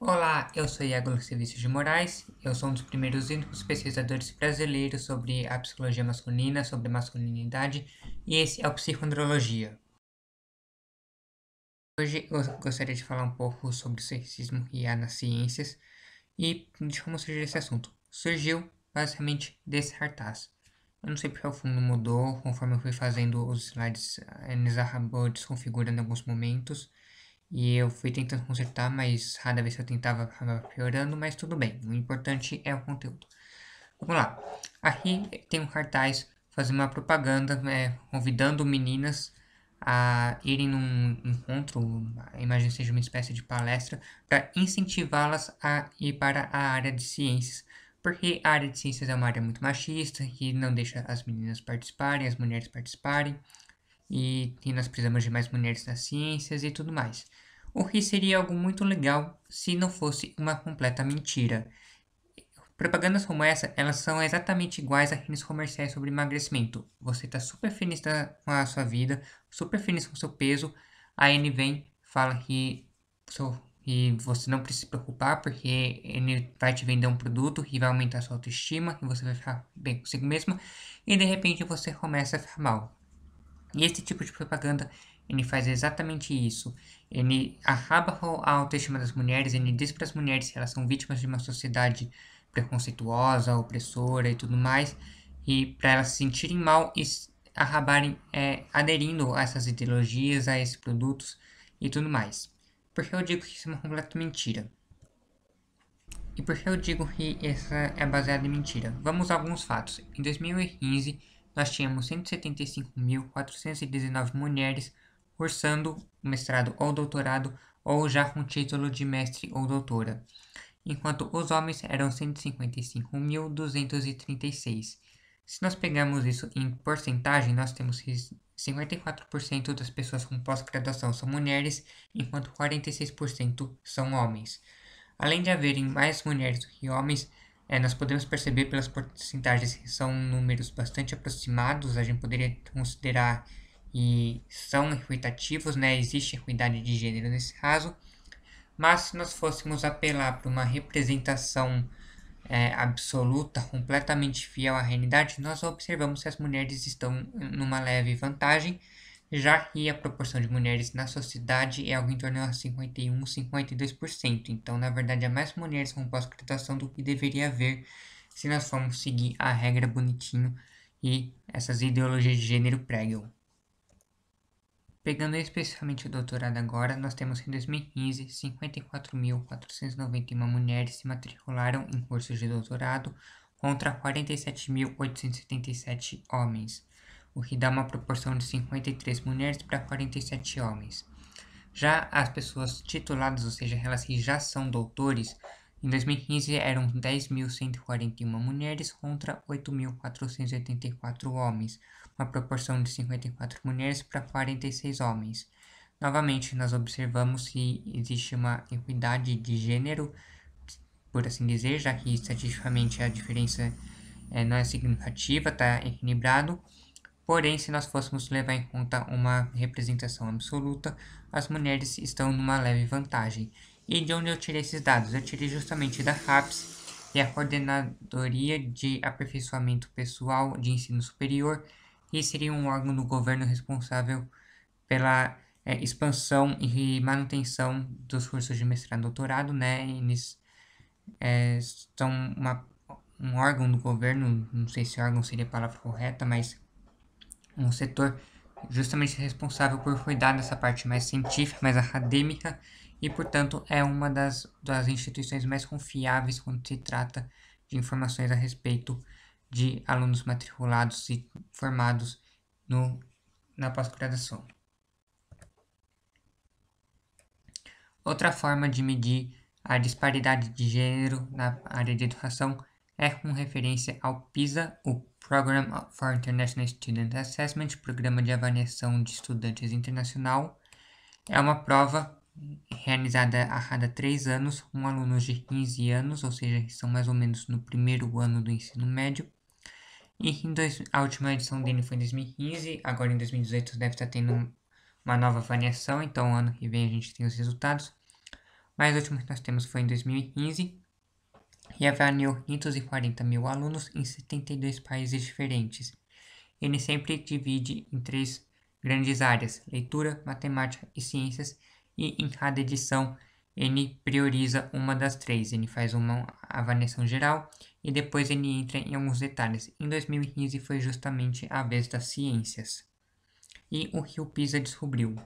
Olá, eu sou Iago Serviços de Moraes, eu sou um dos primeiros e únicos pesquisadores brasileiros sobre a psicologia masculina, sobre a masculinidade, e esse é o Psicoandrologia. Hoje eu gostaria de falar um pouco sobre o sexismo e a nas ciências e de como surgiu esse assunto. Surgiu basicamente desse cartaz. Eu não sei porque o fundo mudou, conforme eu fui fazendo os slides, eh, eles acabou desconfigurando em alguns momentos, e eu fui tentando consertar, mas cada vez que eu tentava acabava piorando, mas tudo bem. O importante é o conteúdo. Vamos lá. Aqui tem um cartaz fazendo uma propaganda, é, convidando meninas a irem num encontro, imagino que seja uma espécie de palestra, para incentivá-las a ir para a área de ciências. Porque a área de ciências é uma área muito machista, que não deixa as meninas participarem, as mulheres participarem e, e nós precisamos de mais mulheres nas ciências e tudo mais. O que seria algo muito legal se não fosse uma completa mentira. Propagandas como essa, elas são exatamente iguais àqueles comerciais sobre emagrecimento. Você está super feliz com a sua vida, super feliz com o seu peso, aí ele vem fala que, que você não precisa se preocupar porque ele vai te vender um produto que vai aumentar sua autoestima, que você vai ficar bem consigo mesmo, e de repente você começa a ficar mal. E esse tipo de propaganda, ele faz exatamente isso. Ele arraba a autoestima das mulheres, ele diz para as mulheres que elas são vítimas de uma sociedade preconceituosa, opressora e tudo mais, e para elas se sentirem mal e arrabarem, é, aderindo a essas ideologias, a esses produtos e tudo mais. Porque eu digo que isso é uma completa mentira. E por que eu digo que essa é baseada em mentira? Vamos a alguns fatos. Em 2015, nós tínhamos 175.419 mulheres cursando mestrado ou doutorado ou já com título de mestre ou doutora, enquanto os homens eram 155.236. Se nós pegarmos isso em porcentagem, nós temos 54% das pessoas com pós-graduação são mulheres, enquanto 46% são homens. Além de haverem mais mulheres do que homens, é, nós podemos perceber pelas porcentagens que são números bastante aproximados, a gente poderia considerar e são equitativos, né? existe equidade de gênero nesse caso, mas se nós fôssemos apelar para uma representação é, absoluta, completamente fiel à realidade, nós observamos que as mulheres estão numa leve vantagem, já que a proporção de mulheres na sociedade é algo em torno de 51, 52%. Então, na verdade, há mais mulheres com pós-graduação do que deveria haver se nós formos seguir a regra bonitinho e essas ideologias de gênero pregam. Pegando especificamente o doutorado agora, nós temos em 2015 54.491 mulheres se matricularam em cursos de doutorado contra 47.877 homens o que dá uma proporção de 53 mulheres para 47 homens. Já as pessoas tituladas, ou seja, elas que já são doutores, em 2015 eram 10.141 mulheres contra 8.484 homens, uma proporção de 54 mulheres para 46 homens. Novamente, nós observamos que existe uma equidade de gênero, por assim dizer, já que estatisticamente a diferença é, não é significativa, está equilibrado, Porém, se nós fôssemos levar em conta uma representação absoluta, as mulheres estão numa leve vantagem. E de onde eu tirei esses dados? Eu tirei justamente da FAPS, que é a Coordenadoria de Aperfeiçoamento Pessoal de Ensino Superior, que seria um órgão do governo responsável pela é, expansão e manutenção dos cursos de mestrado e doutorado, né? Eles é, são uma, um órgão do governo, não sei se órgão seria a palavra correta, mas um setor justamente responsável por cuidar dessa parte mais científica, mais acadêmica, e portanto é uma das, das instituições mais confiáveis quando se trata de informações a respeito de alunos matriculados e formados no, na pós-graduação. Outra forma de medir a disparidade de gênero na área de educação é com referência ao PISA, o Program for International Student Assessment, Programa de Avaliação de Estudantes Internacional, é uma prova realizada a cada três anos, com alunos de 15 anos, ou seja, que são mais ou menos no primeiro ano do ensino médio. E dois, a última edição dele foi em 2015, agora em 2018 deve estar tendo uma nova avaliação, então ano que vem a gente tem os resultados. Mas a última que nós temos foi em 2015 e avaliou 540 mil alunos em 72 países diferentes. Ele sempre divide em três grandes áreas: leitura, matemática e ciências, e em cada edição ele prioriza uma das três. Ele faz uma avaliação geral e depois ele entra em alguns detalhes. Em 2015 foi justamente a vez das ciências. E o Rio PISA descobriu?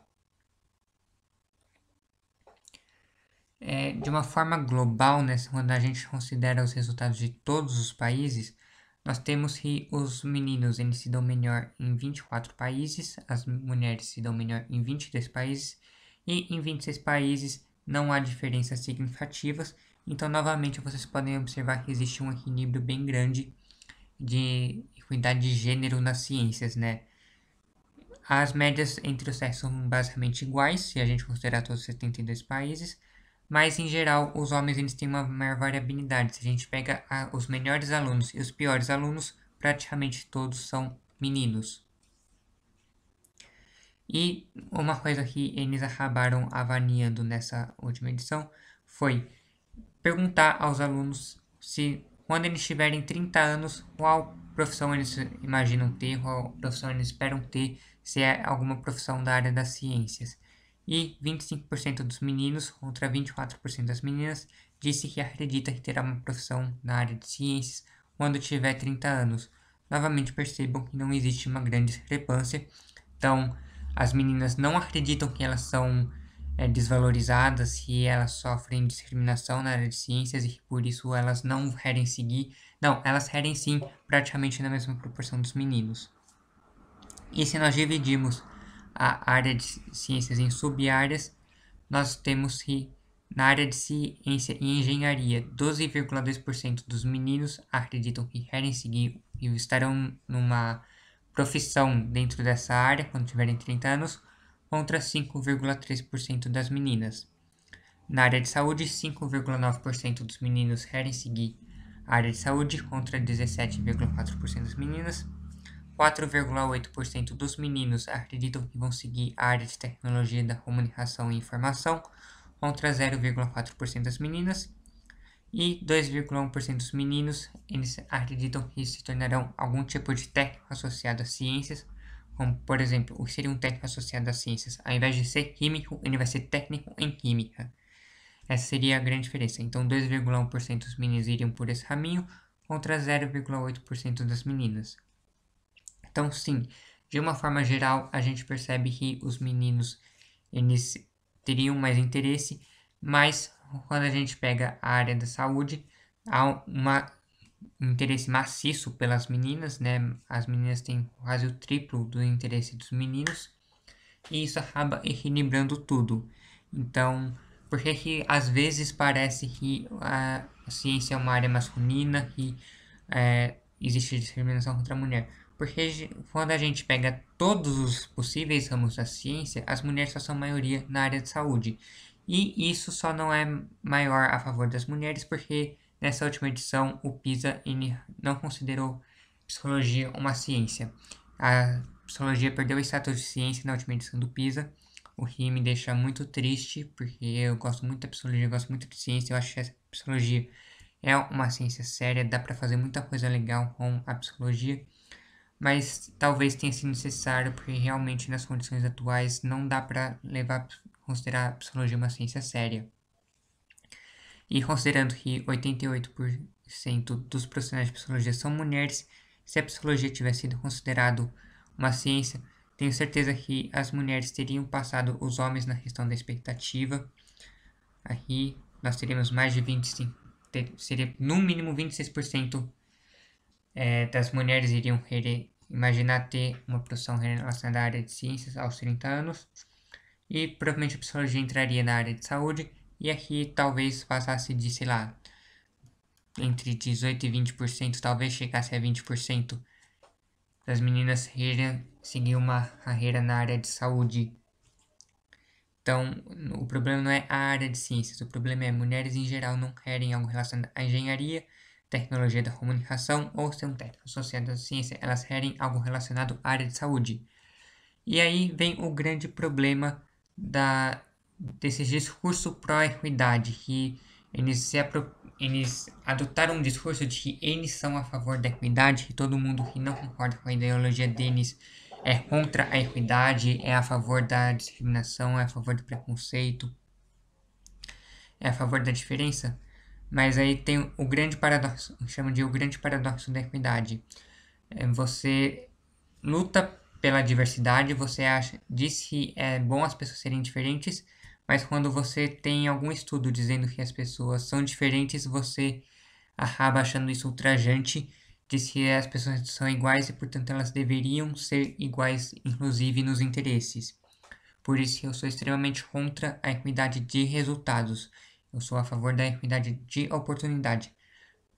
É, de uma forma global, né, quando a gente considera os resultados de todos os países, nós temos que os meninos eles se dão melhor em 24 países, as mulheres se dão melhor em 23 países, e em 26 países não há diferenças significativas. Então, novamente, vocês podem observar que existe um equilíbrio bem grande de equidade de gênero nas ciências, né? As médias entre os sexos são basicamente iguais, se a gente considerar todos os 72 países, mas, em geral, os homens eles têm uma maior variabilidade. Se a gente pega a, ah, os melhores alunos e os piores alunos, praticamente todos são meninos. E uma coisa que eles acabaram avaliando nessa última edição foi perguntar aos alunos se, quando eles tiverem 30 anos, qual profissão eles imaginam ter, qual profissão eles esperam ter, se é alguma profissão da área das ciências. E 25% dos meninos contra 24% das meninas disse que acredita que terá uma profissão na área de ciências quando tiver 30 anos. Novamente percebam que não existe uma grande discrepância. Então, as meninas não acreditam que elas são é, desvalorizadas que elas sofrem discriminação na área de ciências e que por isso elas não querem seguir. Não, elas querem sim, praticamente na mesma proporção dos meninos. E se nós dividimos a área de ciências em sub-áreas, nós temos que, na área de ciência e engenharia, 12,2% dos meninos acreditam que querem seguir e estarão numa profissão dentro dessa área quando tiverem 30 anos, contra 5,3% das meninas. Na área de saúde, 5,9% dos meninos querem seguir a área de saúde, contra 17,4% das meninas. 4,8% dos meninos acreditam que vão seguir a área de tecnologia da comunicação e informação, contra 0,4% das meninas, e 2,1% dos meninos eles acreditam que se tornarão algum tipo de técnico associado às ciências, como por exemplo, o que seria um técnico associado às ciências? Ao invés de ser químico, ele vai ser técnico em química. Essa seria a grande diferença. Então, 2,1% dos meninos iriam por esse caminho, contra 0,8% das meninas. Então, sim, de uma forma geral, a gente percebe que os meninos eles teriam mais interesse, mas quando a gente pega a área da saúde, há um interesse maciço pelas meninas, né? As meninas têm quase o triplo do interesse dos meninos, e isso acaba equilibrando tudo. Então, por que que às vezes parece que a ciência é uma área masculina, que é, existe discriminação contra a mulher. Porque quando a gente pega todos os possíveis ramos da ciência, as mulheres só são maioria na área de saúde. E isso só não é maior a favor das mulheres porque nessa última edição o PISA não considerou psicologia uma ciência. A psicologia perdeu o status de ciência na última edição do PISA, o que me deixa muito triste porque eu gosto muito da psicologia, eu gosto muito de ciência, eu acho que a psicologia é uma ciência séria, dá para fazer muita coisa legal com a psicologia, mas talvez tenha sido necessário porque realmente nas condições atuais não dá para levar considerar a psicologia uma ciência séria. E considerando que 88% dos profissionais de psicologia são mulheres, se a psicologia tivesse sido considerado uma ciência, tenho certeza que as mulheres teriam passado os homens na questão da expectativa. Aqui nós teríamos mais de 25 ter, seria no mínimo 26% é, das mulheres iriam querer imaginar ter uma profissão relacionada à área de ciências aos 30 anos. E provavelmente a psicologia entraria na área de saúde. E aqui talvez passasse de, sei lá, entre 18 e 20%, talvez chegasse a 20% das meninas seguir uma carreira na área de saúde então, o problema não é a área de ciências, o problema é mulheres em geral não querem algo relacionado à engenharia, tecnologia da comunicação ou ser um técnico associado à ciência, elas querem algo relacionado à área de saúde. E aí vem o grande problema da, desse discurso pró-equidade, que eles, se apro eles adotaram um discurso de que eles são a favor da equidade, que todo mundo que não concorda com a ideologia deles é contra a equidade, é a favor da discriminação, é a favor do preconceito, é a favor da diferença. Mas aí tem o grande paradoxo, chama de o grande paradoxo da equidade. É, você luta pela diversidade, você acha, diz que é bom as pessoas serem diferentes, mas quando você tem algum estudo dizendo que as pessoas são diferentes, você acaba achando isso ultrajante diz que as pessoas são iguais e, portanto, elas deveriam ser iguais, inclusive nos interesses. Por isso, eu sou extremamente contra a equidade de resultados. Eu sou a favor da equidade de oportunidade.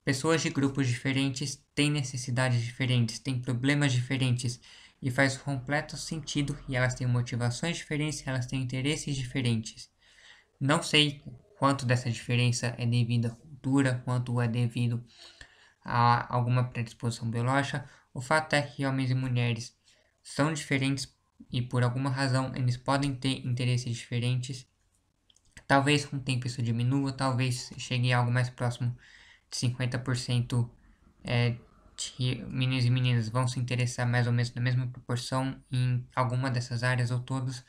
Pessoas de grupos diferentes têm necessidades diferentes, têm problemas diferentes, e faz completo sentido, e elas têm motivações diferentes, elas têm interesses diferentes. Não sei quanto dessa diferença é devido à cultura, quanto é devido a alguma predisposição biológica, o fato é que homens e mulheres são diferentes e por alguma razão eles podem ter interesses diferentes. Talvez com o tempo isso diminua, talvez chegue a algo mais próximo de 50% é, de meninos e meninas vão se interessar mais ou menos na mesma proporção em alguma dessas áreas ou todas,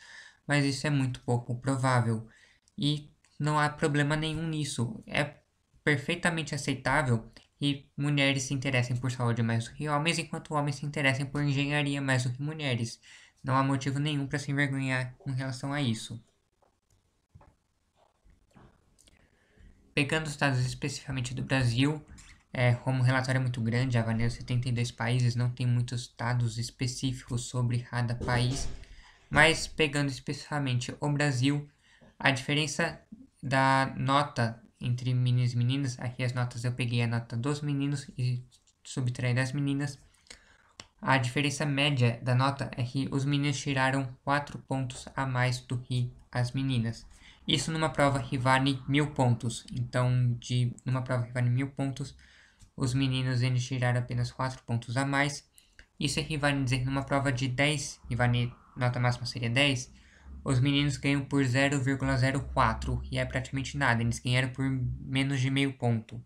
mas isso é muito pouco provável. E não há problema nenhum nisso. É perfeitamente aceitável e mulheres se interessem por saúde mais do que homens, enquanto homens se interessem por engenharia mais do que mulheres. Não há motivo nenhum para se envergonhar com relação a isso. Pegando os dados especificamente do Brasil, é, como o relatório é muito grande, avalia é 72 países, não tem muitos dados específicos sobre cada país, mas pegando especificamente o Brasil, a diferença da nota entre meninos e meninas. Aqui as notas eu peguei a nota dos meninos e subtraí das meninas. A diferença média da nota é que os meninos tiraram 4 pontos a mais do que as meninas. Isso numa prova que vale mil pontos. Então, de numa prova que vale mil pontos, os meninos eles tiraram apenas 4 pontos a mais. Isso aqui vai dizer que numa prova de 10, e vale, nota máxima seria 10, os meninos ganham por 0,04, e é praticamente nada, eles ganharam por menos de meio ponto.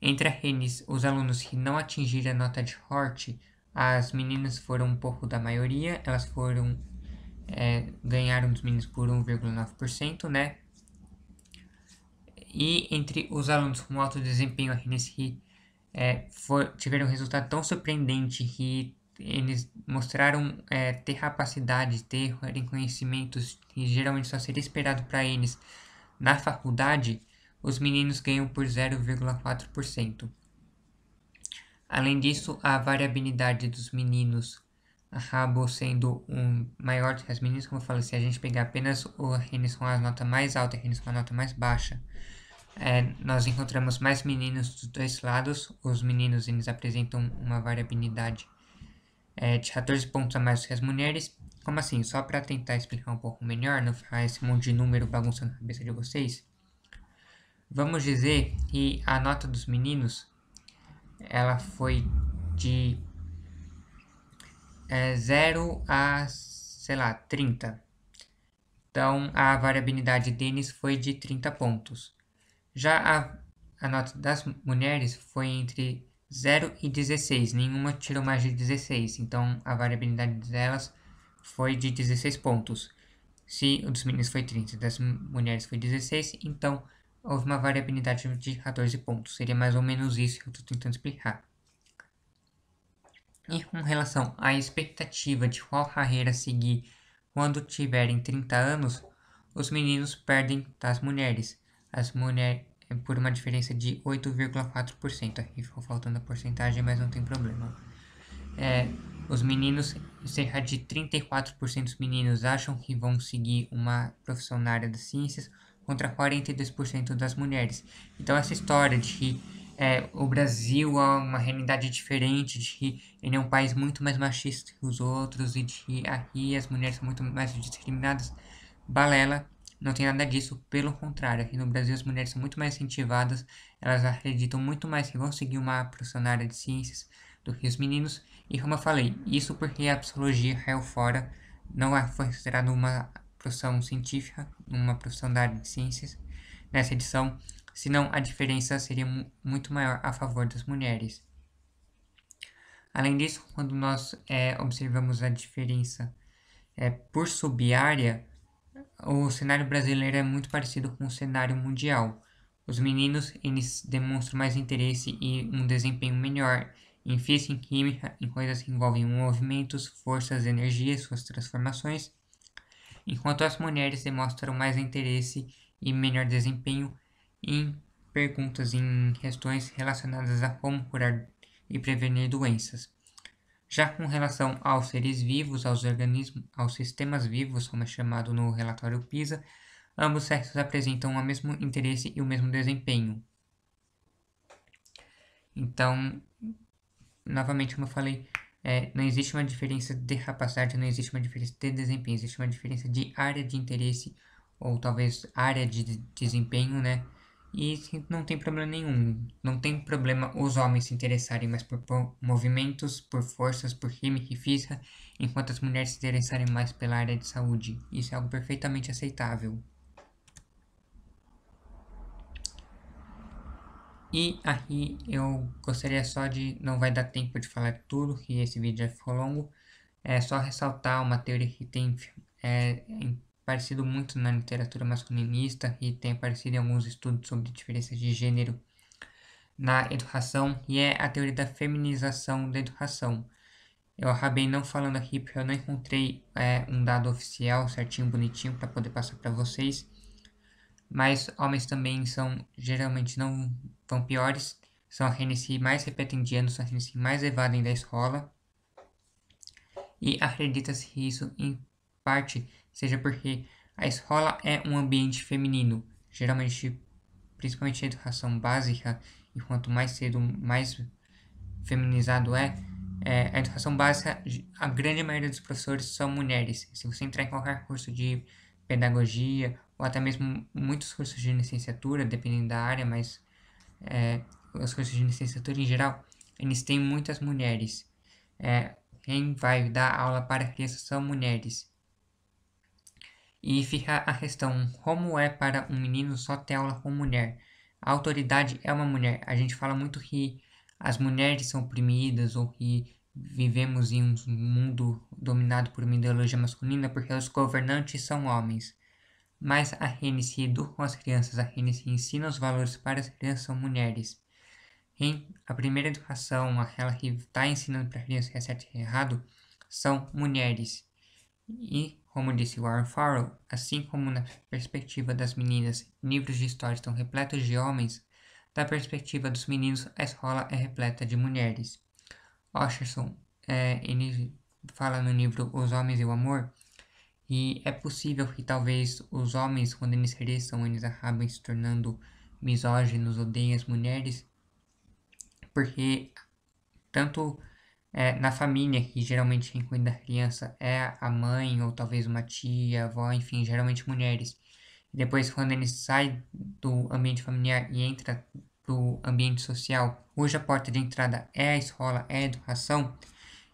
Entre a Rennes, os alunos que não atingiram a nota de Hort, as meninas foram um pouco da maioria, elas foram é, ganharam dos meninos por 1,9%, né? E entre os alunos com alto desempenho, a Rennes que é, tiveram um resultado tão surpreendente que eles mostraram é, ter capacidade, ter conhecimentos que geralmente só seria esperado para eles na faculdade, os meninos ganham por 0,4%. Além disso, a variabilidade dos meninos acabou sendo um maior do que as meninas, como eu falei, se a gente pegar apenas o com a nota mais alta e a com a nota mais baixa, é, nós encontramos mais meninos dos dois lados, os meninos eles apresentam uma variabilidade é, de 14 pontos a mais que as mulheres. Como assim? Só para tentar explicar um pouco melhor, não ficar esse monte de número bagunçando a cabeça de vocês. Vamos dizer que a nota dos meninos ela foi de é, 0 a, sei lá, 30. Então, a variabilidade deles foi de 30 pontos. Já a, a nota das mulheres foi entre 0 e 16, nenhuma tirou mais de 16, então a variabilidade delas foi de 16 pontos. Se o dos meninos foi 30 e das mulheres foi 16, então houve uma variabilidade de 14 pontos. Seria mais ou menos isso que eu estou tentando explicar. E com relação à expectativa de qual carreira seguir quando tiverem 30 anos, os meninos perdem das mulheres. As mulher, é por uma diferença de 8,4%. Aqui ficou faltando a porcentagem, mas não tem problema. É, os meninos, cerca de 34% dos meninos acham que vão seguir uma profissão na área das ciências, contra 42% das mulheres. Então, essa história de que é, o Brasil é uma realidade diferente, de que ele é um país muito mais machista que os outros e de que aqui as mulheres são muito mais discriminadas, balela não tem nada disso, pelo contrário, aqui no Brasil as mulheres são muito mais incentivadas, elas acreditam muito mais que vão seguir uma área de ciências do que os meninos, e como eu falei, isso porque a psicologia caiu fora, não é considerada uma profissão científica, uma profissão da área de ciências, nessa edição, senão a diferença seria muito maior a favor das mulheres. Além disso, quando nós é, observamos a diferença é, por sub-área, o cenário brasileiro é muito parecido com o cenário mundial. Os meninos eles demonstram mais interesse e um desempenho melhor em física, e química, em coisas que envolvem movimentos, forças, energias, suas transformações, enquanto as mulheres demonstram mais interesse e melhor desempenho em perguntas em questões relacionadas a como curar e prevenir doenças. Já com relação aos seres vivos, aos organismos, aos sistemas vivos, como é chamado no relatório PISA, ambos sexos apresentam o mesmo interesse e o mesmo desempenho. Então, novamente, como eu falei, é, não existe uma diferença de capacidade, não existe uma diferença de desempenho, existe uma diferença de área de interesse ou talvez área de desempenho, né? E não tem problema nenhum. Não tem problema os homens se interessarem mais por, por movimentos, por forças, por química e física, enquanto as mulheres se interessarem mais pela área de saúde. Isso é algo perfeitamente aceitável. E aqui eu gostaria só de. Não vai dar tempo de falar tudo, que esse vídeo já ficou longo. É só ressaltar uma teoria que tem é, em aparecido muito na literatura masculinista e tem aparecido em alguns estudos sobre diferenças de gênero na educação, e é a teoria da feminização da educação. Eu acabei não falando aqui porque eu não encontrei é, um dado oficial certinho, bonitinho, para poder passar para vocês. Mas homens também são, geralmente não vão piores, são aqueles que mais repetem de ano, são aqueles que mais evadem da escola. E acredita-se que isso, em parte, seja porque a escola é um ambiente feminino, geralmente, principalmente a educação básica, e quanto mais cedo, mais feminizado é, é, a educação básica, a grande maioria dos professores são mulheres. Se você entrar em qualquer curso de pedagogia, ou até mesmo muitos cursos de licenciatura, dependendo da área, mas é, os cursos de licenciatura em geral, eles têm muitas mulheres. É, quem vai dar aula para crianças são mulheres. E fica a questão: como é para um menino só ter aula com mulher? A autoridade é uma mulher. A gente fala muito que as mulheres são oprimidas ou que vivemos em um mundo dominado por uma ideologia masculina porque os governantes são homens. Mas a RNC educa as crianças, a RNC ensina os valores para as crianças são mulheres. Em a primeira educação, aquela que está ensinando para a criança que é certo e errado, são mulheres. E como disse Warren Farrell, assim como na perspectiva das meninas, livros de história estão repletos de homens, da perspectiva dos meninos, a escola é repleta de mulheres. Osherson é, ele fala no livro Os Homens e o Amor, e é possível que talvez os homens, quando eles cresçam, eles acabem se tornando misóginos, odeiem as mulheres, porque tanto é, na família, que geralmente quem cuida da criança é a mãe ou talvez uma tia, avó, enfim, geralmente mulheres. Depois, quando ele sai do ambiente familiar e entra do ambiente social, cuja porta de entrada é a escola, é a educação,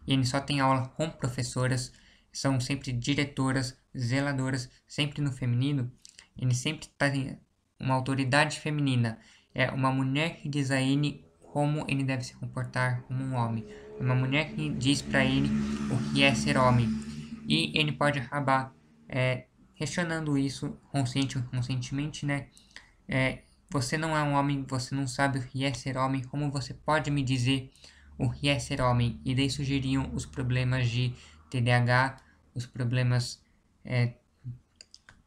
e ele só tem aula com professoras, são sempre diretoras, zeladoras, sempre no feminino, ele sempre tem uma autoridade feminina, é uma mulher que diz a ele como ele deve se comportar como um homem. Uma mulher que diz para ele o que é ser homem. E ele pode acabar é, questionando isso consciente ou inconscientemente, né? É, você não é um homem, você não sabe o que é ser homem, como você pode me dizer o que é ser homem? E daí surgiriam os problemas de TDAH, os problemas é,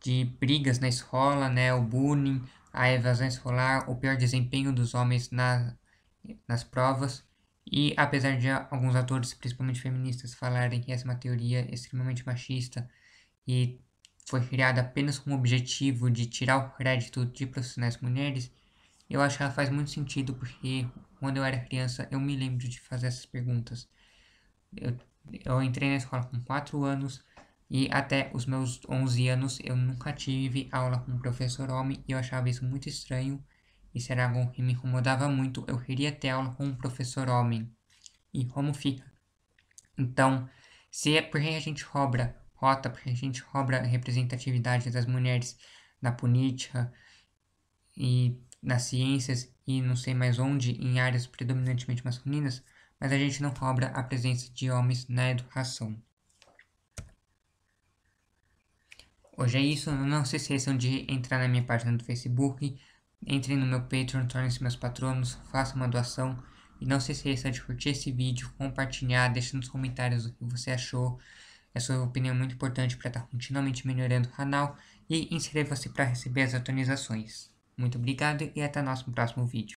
de brigas na escola, né? O bullying, a evasão escolar, o pior desempenho dos homens na, nas provas. E apesar de alguns atores, principalmente feministas, falarem que essa é uma teoria extremamente machista e foi criada apenas com o objetivo de tirar o crédito de profissionais mulheres, eu acho que ela faz muito sentido porque quando eu era criança eu me lembro de fazer essas perguntas. Eu, eu entrei na escola com 4 anos e até os meus 11 anos eu nunca tive aula com um professor homem e eu achava isso muito estranho isso era algo que me incomodava muito. Eu queria ter aula com um professor homem. E como fica? Então, se é porque a gente cobra rota, porque a gente cobra a representatividade das mulheres na política e nas ciências e não sei mais onde, em áreas predominantemente masculinas, mas a gente não cobra a presença de homens na educação. Hoje é isso, não se esqueçam de entrar na minha página do Facebook, Entrem no meu Patreon, tornem-se meus patronos, façam uma doação. E não se esqueça de curtir esse vídeo, compartilhar, deixar nos comentários o que você achou. É sua opinião é muito importante para estar tá continuamente melhorando o canal. E inscreva-se para receber as atualizações. Muito obrigado e até nosso próximo vídeo.